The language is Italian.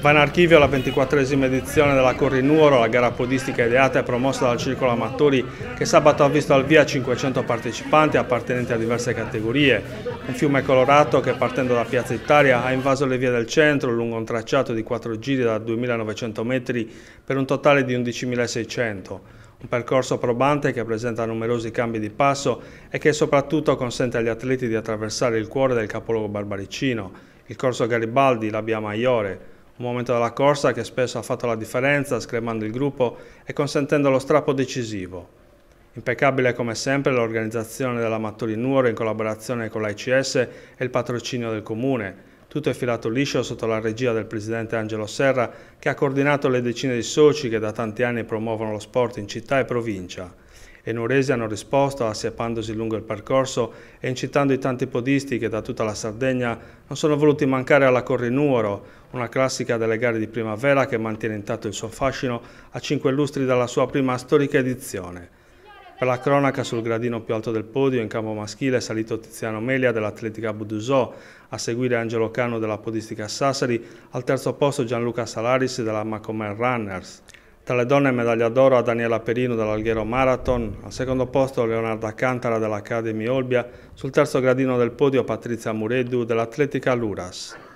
Va in archivio la 24esima edizione della Corrinuoro, la gara podistica ideata e promossa dal Circolo Amatori che sabato ha visto al via 500 partecipanti appartenenti a diverse categorie. Un fiume colorato che partendo da Piazza Italia ha invaso le vie del centro lungo un tracciato di 4 giri da 2.900 metri per un totale di 11.600. Un percorso probante che presenta numerosi cambi di passo e che soprattutto consente agli atleti di attraversare il cuore del capoluogo barbaricino, il corso Garibaldi, la Via Maiore, un momento della corsa che spesso ha fatto la differenza scremando il gruppo e consentendo lo strappo decisivo. Impeccabile come sempre l'organizzazione della Mattoli Nuoro in collaborazione con l'AICS e il patrocinio del Comune. Tutto è filato liscio sotto la regia del presidente Angelo Serra che ha coordinato le decine di soci che da tanti anni promuovono lo sport in città e provincia e Nuresi hanno risposto assiepandosi lungo il percorso e incitando i tanti podisti che da tutta la Sardegna non sono voluti mancare alla Corrinuoro, una classica delle gare di primavera che mantiene intatto il suo fascino a cinque lustri dalla sua prima storica edizione. Per la cronaca sul gradino più alto del podio in campo maschile è salito Tiziano Melia dell'Atletica Budusò, a seguire Angelo Cano della Podistica Sassari, al terzo posto Gianluca Salaris della Macomer Runners. Tra le donne medaglia d'oro a Daniela Perino dell'Alghero Marathon, al secondo posto Leonardo Cantara dell'Academy Olbia, sul terzo gradino del podio Patrizia Mureddu dell'Atletica Luras.